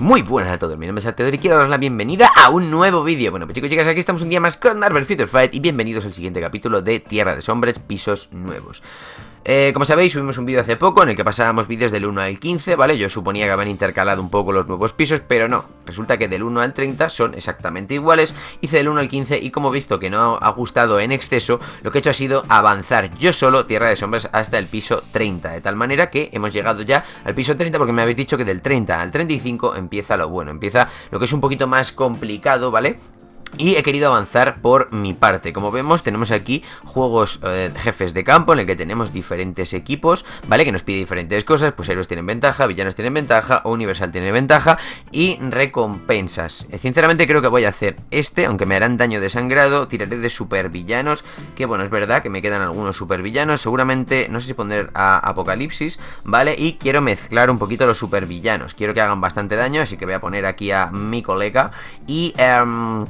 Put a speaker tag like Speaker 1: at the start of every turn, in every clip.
Speaker 1: Muy buenas a todos, mi nombre es Arteodor y quiero daros la bienvenida a un nuevo vídeo Bueno pues chicos chicas, aquí estamos un día más con Marvel Future Fight y bienvenidos al siguiente capítulo de Tierra de Sombras, Pisos Nuevos eh, como sabéis, subimos un vídeo hace poco en el que pasábamos vídeos del 1 al 15, ¿vale? Yo suponía que habían intercalado un poco los nuevos pisos, pero no. Resulta que del 1 al 30 son exactamente iguales. Hice del 1 al 15 y como he visto que no ha gustado en exceso, lo que he hecho ha sido avanzar yo solo Tierra de Sombras hasta el piso 30. De tal manera que hemos llegado ya al piso 30 porque me habéis dicho que del 30 al 35 empezamos empieza lo bueno, empieza lo que es un poquito más complicado, ¿vale? Y he querido avanzar por mi parte. Como vemos, tenemos aquí juegos eh, jefes de campo en el que tenemos diferentes equipos, ¿vale? Que nos pide diferentes cosas. Pues héroes tienen ventaja, villanos tienen ventaja, Universal tiene ventaja y recompensas. Eh, sinceramente creo que voy a hacer este, aunque me harán daño de sangrado. Tiraré de supervillanos, que bueno, es verdad que me quedan algunos supervillanos. Seguramente, no sé si poner a Apocalipsis, ¿vale? Y quiero mezclar un poquito los supervillanos. Quiero que hagan bastante daño, así que voy a poner aquí a mi colega y... Em,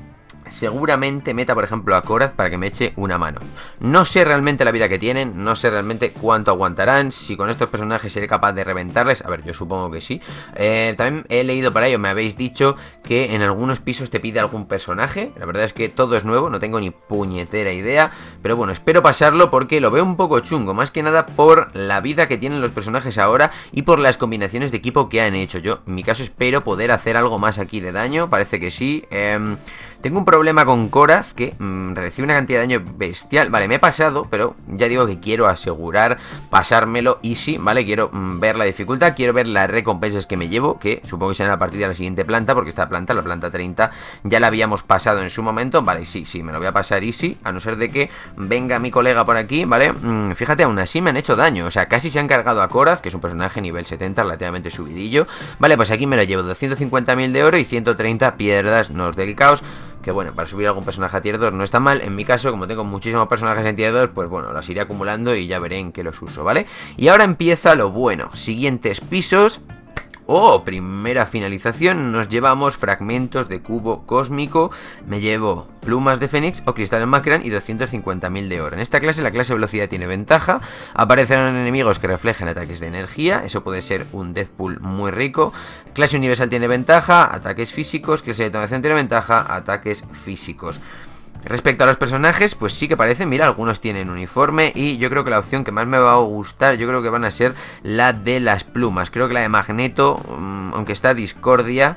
Speaker 1: seguramente meta, por ejemplo, a Koraz para que me eche una mano. No sé realmente la vida que tienen, no sé realmente cuánto aguantarán, si con estos personajes seré capaz de reventarles. A ver, yo supongo que sí. Eh, también he leído para ello, me habéis dicho que en algunos pisos te pide algún personaje. La verdad es que todo es nuevo, no tengo ni puñetera idea. Pero bueno, espero pasarlo porque lo veo un poco chungo, más que nada por la vida que tienen los personajes ahora y por las combinaciones de equipo que han hecho. Yo, en mi caso, espero poder hacer algo más aquí de daño, parece que sí. Eh, tengo un problema con Koraz que mm, recibe una cantidad de daño bestial. Vale, me he pasado, pero ya digo que quiero asegurar pasármelo easy, ¿vale? Quiero mm, ver la dificultad, quiero ver las recompensas que me llevo, que supongo que serán a partir de la siguiente planta, porque esta planta, la planta 30, ya la habíamos pasado en su momento. Vale, sí, sí, me lo voy a pasar easy, a no ser de que venga mi colega por aquí, ¿vale? Mm, fíjate, aún así me han hecho daño, o sea, casi se han cargado a Koraz, que es un personaje nivel 70, relativamente subidillo. Vale, pues aquí me lo llevo 250.000 de oro y 130 piedras, nos del caos. Que bueno, para subir algún personaje a tier 2 no está mal. En mi caso, como tengo muchísimos personajes en tier 2, pues bueno, las iré acumulando y ya veré en qué los uso, ¿vale? Y ahora empieza lo bueno. Siguientes pisos Oh, primera finalización, nos llevamos fragmentos de cubo cósmico, me llevo plumas de fénix o cristales macran y 250.000 de oro. En esta clase la clase velocidad tiene ventaja, aparecerán enemigos que reflejan ataques de energía, eso puede ser un Deathpool muy rico. Clase universal tiene ventaja, ataques físicos, clase de detonación tiene ventaja, ataques físicos. Respecto a los personajes, pues sí que parecen, mira, algunos tienen uniforme y yo creo que la opción que más me va a gustar, yo creo que van a ser la de las plumas. Creo que la de Magneto, mm, aunque está Discordia,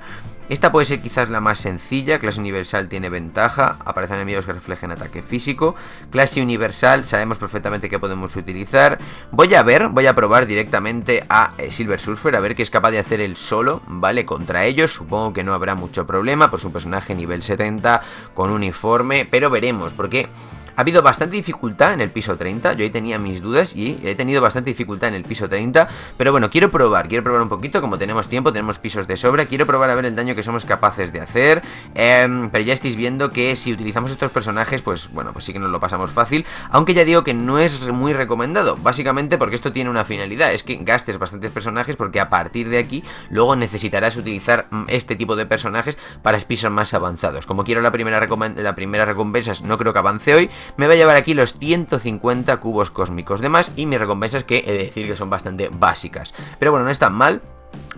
Speaker 1: esta puede ser quizás la más sencilla, clase universal tiene ventaja, aparecen enemigos que reflejen ataque físico, clase universal sabemos perfectamente que podemos utilizar, voy a ver, voy a probar directamente a eh, Silver Surfer, a ver qué es capaz de hacer él solo, ¿vale? Contra ellos, supongo que no habrá mucho problema, pues un personaje nivel 70 con uniforme, pero veremos, porque... Ha habido bastante dificultad en el piso 30, yo ahí tenía mis dudas y he tenido bastante dificultad en el piso 30, pero bueno, quiero probar, quiero probar un poquito, como tenemos tiempo, tenemos pisos de sobra, quiero probar a ver el daño que somos capaces de hacer, em, pero ya estáis viendo que si utilizamos estos personajes, pues bueno, pues sí que nos lo pasamos fácil, aunque ya digo que no es muy recomendado, básicamente porque esto tiene una finalidad, es que gastes bastantes personajes porque a partir de aquí luego necesitarás utilizar mm, este tipo de personajes para pisos más avanzados, como quiero la primera, la primera recompensa, no creo que avance hoy, me va a llevar aquí los 150 cubos cósmicos de más y mis recompensas que he de decir que son bastante básicas. Pero bueno, no están mal,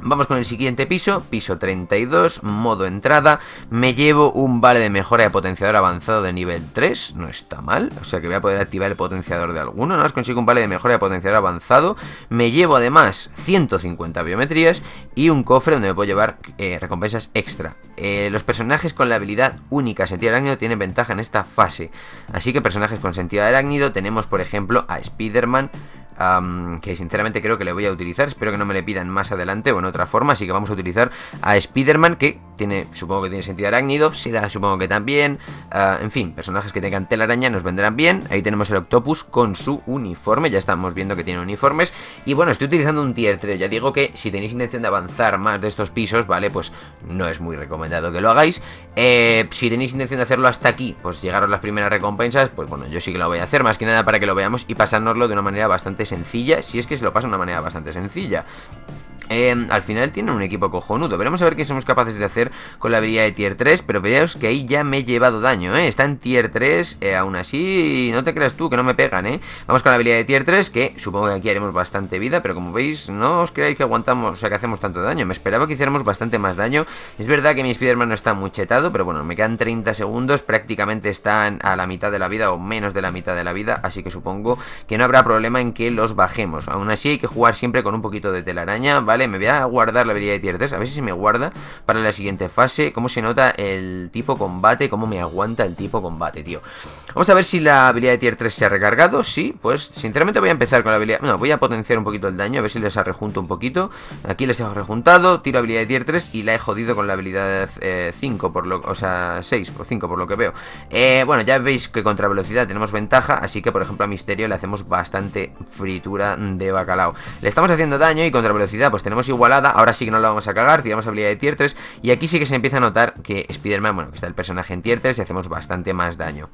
Speaker 1: Vamos con el siguiente piso, piso 32, modo entrada. Me llevo un vale de mejora de potenciador avanzado de nivel 3, no está mal. O sea que voy a poder activar el potenciador de alguno, ¿no? Os consigo un vale de mejora de potenciador avanzado. Me llevo además 150 biometrías y un cofre donde me puedo llevar eh, recompensas extra. Eh, los personajes con la habilidad única sentido arácnido tienen ventaja en esta fase. Así que personajes con sentido arácnido tenemos por ejemplo a Spider-Man, que sinceramente creo que le voy a utilizar. Espero que no me le pidan más adelante o en otra forma. Así que vamos a utilizar a Spider-Man, que tiene, supongo que tiene sentido arácnido. da supongo que también. Ah, en fin, personajes que tengan araña nos vendrán bien. Ahí tenemos el Octopus con su uniforme. Ya estamos viendo que tiene uniformes. Y bueno, estoy utilizando un tier 3. Ya digo que si tenéis intención de avanzar más de estos pisos, ¿vale? Pues no es muy recomendado que lo hagáis. Eh, si tenéis intención de hacerlo hasta aquí, pues llegaros las primeras recompensas. Pues bueno, yo sí que lo voy a hacer. Más que nada para que lo veamos y pasárnoslo de una manera bastante sencilla, si es que se lo pasa de una manera bastante sencilla. Em, al final tienen un equipo cojonudo Veremos a ver qué somos capaces de hacer con la habilidad de tier 3 Pero veáis que ahí ya me he llevado daño, ¿eh? Está en tier 3, eh, aún así No te creas tú que no me pegan, ¿eh? Vamos con la habilidad de tier 3, que supongo que aquí haremos bastante vida Pero como veis, no os creáis que aguantamos O sea, que hacemos tanto daño, me esperaba que hiciéramos bastante más daño Es verdad que mi Spiderman no está muy chetado Pero bueno, me quedan 30 segundos Prácticamente están a la mitad de la vida O menos de la mitad de la vida, así que supongo Que no habrá problema en que los bajemos Aún así hay que jugar siempre con un poquito de telaraña, ¿vale? Me voy a guardar la habilidad de tier 3, a ver si se me guarda para la siguiente fase. Cómo se nota el tipo combate, cómo me aguanta el tipo combate, tío. Vamos a ver si la habilidad de tier 3 se ha recargado. Sí, pues sinceramente voy a empezar con la habilidad... No, voy a potenciar un poquito el daño, a ver si les ha rejunto un poquito. Aquí les he rejuntado, tiro habilidad de tier 3 y la he jodido con la habilidad 5, eh, por lo, o sea, 6 por 5 por lo que veo. Eh, bueno, ya veis que contra velocidad tenemos ventaja, así que por ejemplo a Misterio le hacemos bastante fritura de bacalao. Le estamos haciendo daño y contra velocidad pues tenemos igualada, ahora sí que no la vamos a cagar, tiramos habilidad de tier 3 y aquí sí que se empieza a notar que Spider-Man, bueno, que está el personaje en tier 3 y hacemos bastante más daño.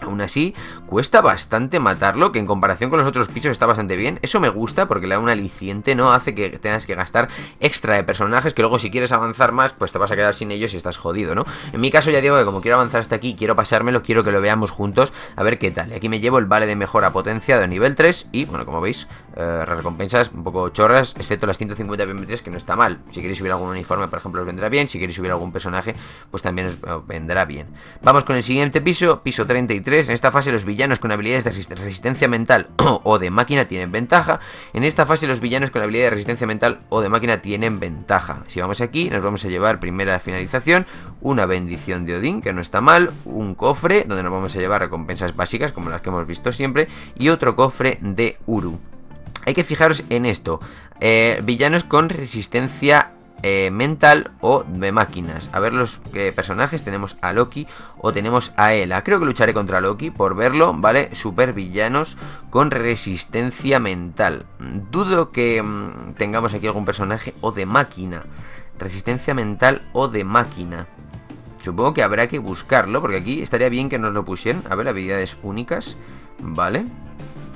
Speaker 1: Aún así, cuesta bastante matarlo, que en comparación con los otros pisos está bastante bien. Eso me gusta porque le da un aliciente, ¿no? Hace que tengas que gastar extra de personajes, que luego si quieres avanzar más, pues te vas a quedar sin ellos y estás jodido, ¿no? En mi caso ya digo que como quiero avanzar hasta aquí, quiero pasármelo, quiero que lo veamos juntos, a ver qué tal. Aquí me llevo el vale de mejora potenciado a nivel 3 y, bueno, como veis, eh, recompensas un poco chorras, excepto las 150 pm3, que no está mal. Si queréis subir algún uniforme, por ejemplo, os vendrá bien. Si queréis subir algún personaje, pues también os vendrá bien. Vamos con el siguiente piso, piso 32 en esta fase los villanos con habilidades de resistencia mental o de máquina tienen ventaja. En esta fase los villanos con habilidad de resistencia mental o de máquina tienen ventaja. Si vamos aquí, nos vamos a llevar primera finalización, una bendición de Odín, que no está mal, un cofre, donde nos vamos a llevar recompensas básicas como las que hemos visto siempre, y otro cofre de Uru. Hay que fijaros en esto. Eh, villanos con resistencia eh, mental o de máquinas. A ver los eh, personajes, tenemos a Loki o tenemos a Ela. Creo que lucharé contra Loki por verlo, ¿vale? Super villanos con resistencia mental. Dudo que mm, tengamos aquí algún personaje o de máquina. Resistencia mental o de máquina. Supongo que habrá que buscarlo, porque aquí estaría bien que nos lo pusieran. A ver, habilidades únicas, ¿vale? vale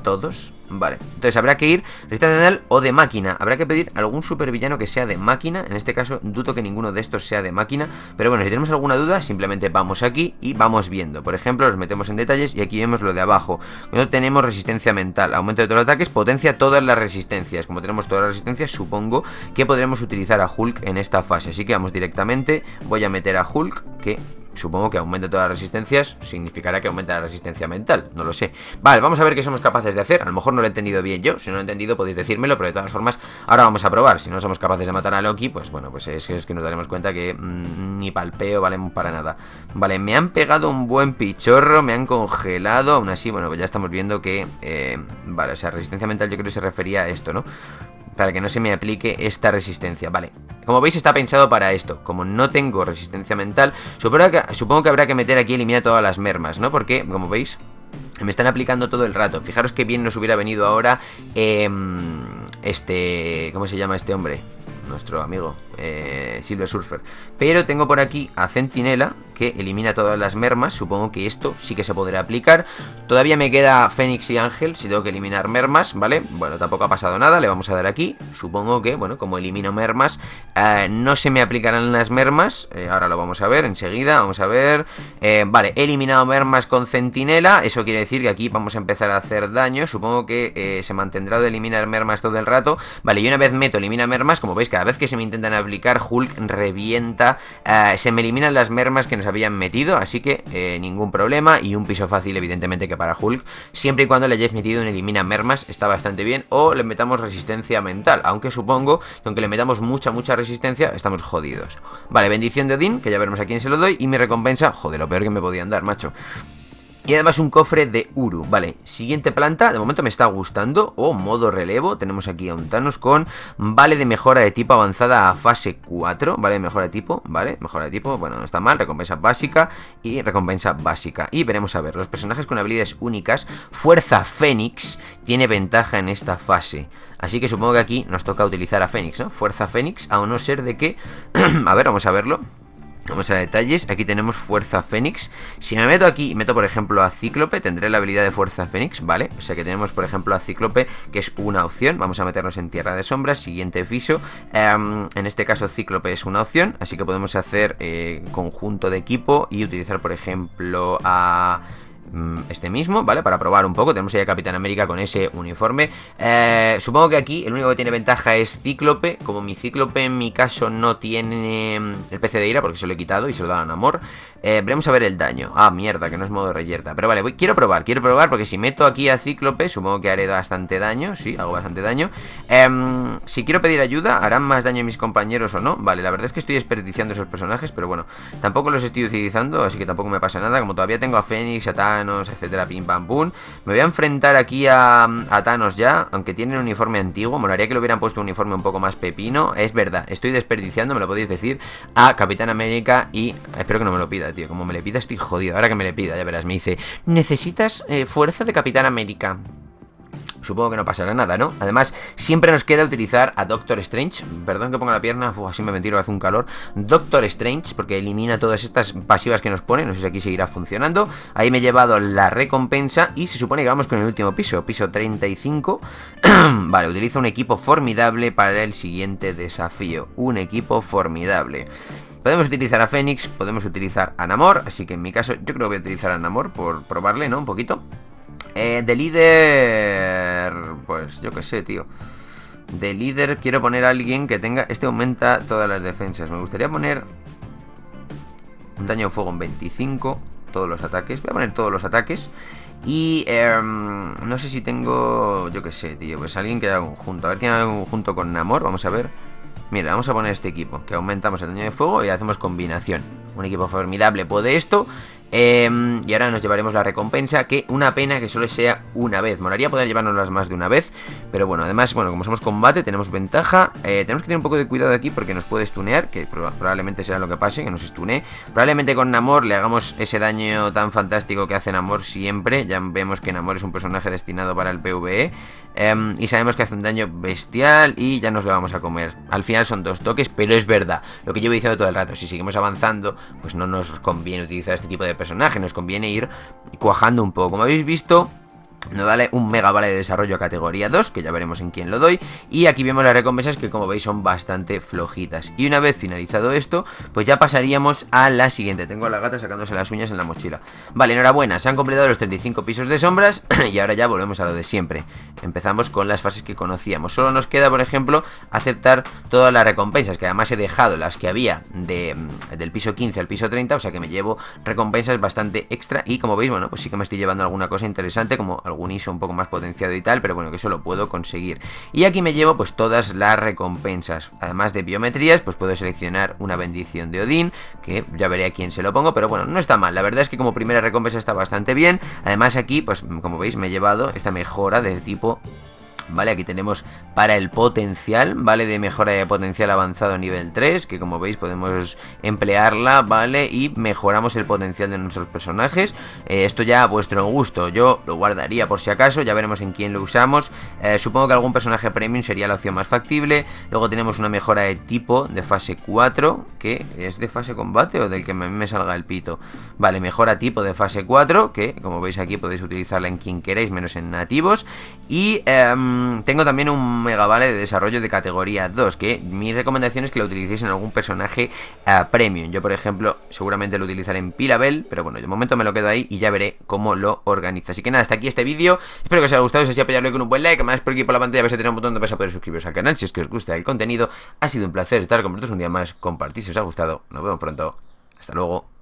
Speaker 1: todos. Vale, entonces habrá que ir resistencia mental o de máquina. Habrá que pedir algún supervillano que sea de máquina. En este caso, dudo que ninguno de estos sea de máquina. Pero bueno, si tenemos alguna duda, simplemente vamos aquí y vamos viendo. Por ejemplo, los metemos en detalles y aquí vemos lo de abajo. no tenemos resistencia mental, aumento de todos los ataques, potencia todas las resistencias. Como tenemos todas las resistencias, supongo que podremos utilizar a Hulk en esta fase. Así que vamos directamente. Voy a meter a Hulk, que Supongo que aumenta todas las resistencias significará que aumenta la resistencia mental, no lo sé. Vale, vamos a ver qué somos capaces de hacer. A lo mejor no lo he entendido bien yo, si no lo he entendido podéis decírmelo, pero de todas formas ahora vamos a probar. Si no somos capaces de matar a Loki, pues bueno, pues es, que nos daremos cuenta que mm, ni palpeo valen para nada. Vale, me han pegado un buen pichorro, me han congelado, aún así, bueno, pues ya estamos viendo que... Eh, vale, o sea, resistencia mental yo creo que se refería a esto, ¿no? para que no se me aplique esta resistencia. Vale, como veis está pensado para esto. Como no tengo resistencia mental, supongo que, habrá que meter aquí y eliminar todas las mermas, ¿no? Porque, como veis, me están aplicando todo el rato. Fijaros que bien nos hubiera venido ahora em, este... ¿Cómo se llama este hombre? Nuestro amigo. Eh, Silver Surfer. Pero tengo por aquí a Centinela, que elimina todas las mermas. Supongo que esto sí que se podrá aplicar. Todavía me queda Fénix y Ángel, si tengo que eliminar mermas, ¿vale? Bueno, tampoco ha pasado nada, le vamos a dar aquí. Supongo que, bueno, como elimino mermas, eh, no se me aplicarán las mermas. Eh, ahora lo vamos a ver enseguida, vamos a ver. vale, he eliminado mermas con Centinela. Eso quiere decir que aquí vamos a empezar a hacer daño. Supongo que se mantendrá de eliminar mermas todo el rato. Vale, y una vez meto elimina mermas, como veis, cada vez que se me intentan aplicar, Hulk revienta. Eh, se me eliminan las mermas que nos habían metido, así que eh, ningún problema. Y un piso fácil, evidentemente, que para Hulk. Siempre y cuando le hayáis metido un elimina mermas, está bastante bien. O le metamos resistencia mental, aunque supongo que aunque le metamos mucha, mucha resistencia, estamos jodidos. Vale, bendición de Odín, que ya veremos a quién se lo doy. Y mi recompensa, joder, lo peor que me podían dar, macho. Y además un cofre de Uru. Vale, siguiente planta. De momento me está gustando. O oh, modo relevo. Tenemos aquí a un Thanos con vale de mejora de tipo avanzada a fase 4. Vale, mejora de tipo. Vale, mejora de tipo. Bueno, no está mal. Recompensa básica y recompensa básica. Y veremos a ver. Los personajes con habilidades únicas. Fuerza Fénix tiene ventaja en esta fase. Así que supongo que aquí nos toca utilizar a Fénix, ¿no? Fuerza Fénix, a no ser de que... a ver, vamos a verlo. Vamos a detalles, aquí tenemos Fuerza Fénix Si me meto aquí y meto por ejemplo a Cíclope Tendré la habilidad de Fuerza Fénix, ¿vale? O sea que tenemos por ejemplo a Cíclope Que es una opción, vamos a meternos en Tierra de Sombras Siguiente piso em, En este caso Cíclope es una opción Así que podemos hacer eh, conjunto de equipo Y utilizar por ejemplo a... Mm, este mismo, ¿vale? Para probar un poco, tenemos ahí a Capitán América con ese uniforme. Eh, supongo que aquí el único que tiene ventaja es Cíclope, como mi Cíclope en mi caso no tiene mm, el PC de ira porque se lo he quitado y se lo daban amor. Eh, veremos a ver el daño. Ah, mierda, que no es modo reyerta. Pero vale, voy, quiero probar, quiero probar porque si meto aquí a Cíclope, supongo que haré bastante daño, sí, hago bastante daño. Em, si quiero pedir ayuda, ¿harán más daño mis compañeros o no? Vale, la verdad es que estoy desperdiciando esos personajes, pero bueno, tampoco los estoy utilizando, así que tampoco me pasa nada. Como todavía tengo a Fénix, a etcétera, pim pam pum. Me voy a enfrentar aquí a, Thanos ya, aunque tiene un uniforme antiguo. Molaría que le hubieran puesto un uniforme un poco más pepino. Es verdad, estoy desperdiciando, me lo podéis decir, a Capitán América y... Espero que no me lo pida, tío. Como me le pida estoy jodido. Ahora que me le pida, ya verás, me dice, necesitas eh, fuerza de Capitán América. Supongo que no pasará nada, ¿no? Además, siempre nos queda utilizar a Doctor Strange. Perdón que ponga la pierna, así me mentiro, hace un calor. Doctor Strange, porque elimina todas estas pasivas que nos pone. No sé si aquí seguirá funcionando. Ahí me he llevado la recompensa y se supone que vamos con el último piso, piso 35. vale, utiliza un equipo formidable para el siguiente desafío. Un equipo formidable. Podemos utilizar a Fénix, podemos utilizar a Namor, así que en mi caso yo creo que voy a utilizar a Namor por probarle, ¿no? Un poquito. Eh, de líder... Pues yo qué sé, tío. De líder quiero poner a alguien que tenga... Este aumenta todas las defensas. Me gustaría poner... Un daño de fuego en 25. Todos los ataques. Voy a poner todos los ataques. Y em, no sé si tengo... Yo qué sé, tío. Pues alguien que haga un junto A ver quién haga junto con Namor. Vamos a ver. Mira, vamos a poner este equipo. Que aumentamos el daño de fuego y hacemos combinación. Un equipo formidable puede esto. Em, y ahora nos llevaremos la recompensa, que una pena que solo sea una vez. Moraría poder llevárnoslas más de una vez, pero bueno, además, bueno, como somos combate, tenemos ventaja. Eh, tenemos que tener un poco de cuidado aquí porque nos puede stunear, que probablemente será lo que pase, que nos stune. Probablemente con Namor le hagamos ese daño tan fantástico que hace Namor siempre. Ya vemos que Namor es un personaje destinado para el PvE. Em, y sabemos que hace un daño bestial y ya nos lo vamos a comer. Al final son dos toques, pero es verdad. Lo que yo he dicho todo el rato, si seguimos avanzando, pues no nos conviene utilizar este tipo de personaje. Nos conviene ir cuajando un poco. Como habéis visto, ¿no? ¿Vale? Un mega vale de desarrollo a categoría 2, que ya veremos en quién lo doy. Y aquí vemos las recompensas que como veis son bastante flojitas. Y una vez finalizado esto, pues ya pasaríamos a la siguiente. Tengo a la gata sacándose las uñas en la mochila. Vale, enhorabuena, se han completado los 35 pisos de sombras y ahora ya volvemos a lo de siempre. Empezamos con las fases que conocíamos. Solo nos queda, por ejemplo, aceptar todas las recompensas, que además he dejado las que había de, mm, del piso 15 al piso 30, o sea que me llevo recompensas bastante extra y como veis, bueno, pues sí que me estoy llevando alguna cosa interesante como un ISO un poco más potenciado y tal, pero bueno, que eso lo puedo conseguir. Y aquí me llevo pues todas las recompensas. Además de biometrías, pues puedo seleccionar una bendición de Odín, que ya veré a quién se lo pongo, pero bueno, no está mal. La verdad es que como primera recompensa está bastante bien. Además aquí, pues como veis, me he llevado esta mejora de tipo ¿vale? Aquí tenemos para el potencial, ¿vale? De mejora de potencial avanzado nivel 3, que como veis podemos emplearla, ¿vale? Y mejoramos el potencial de nuestros personajes. Eh, esto ya a vuestro gusto, yo lo guardaría por si acaso, ya veremos en quién lo usamos. Eh, supongo que algún personaje premium sería la opción más factible. Luego tenemos una mejora de tipo de fase 4, que es de fase combate o del que me, salga el pito. Vale, mejora tipo de fase 4, que como veis aquí podéis utilizarla en quien queráis, menos en nativos. Y... Em, Mm, tengo también un mega de desarrollo de categoría 2, que mi recomendación es que lo utilicéis en algún personaje eh, premium. Yo, por ejemplo, seguramente lo utilizaré en Pilabel, pero bueno, de momento me lo quedo ahí y ya veré cómo lo organizo. Así que nada, hasta aquí este vídeo. Espero que os haya gustado, si así apoyarlo con un buen like, más por aquí por la pantalla vais a tener un botón de vais a poder suscribiros al canal si es que os gusta el contenido. Ha sido un placer estar con vosotros un día más, compartís, si os ha gustado. Nos vemos pronto. Hasta luego.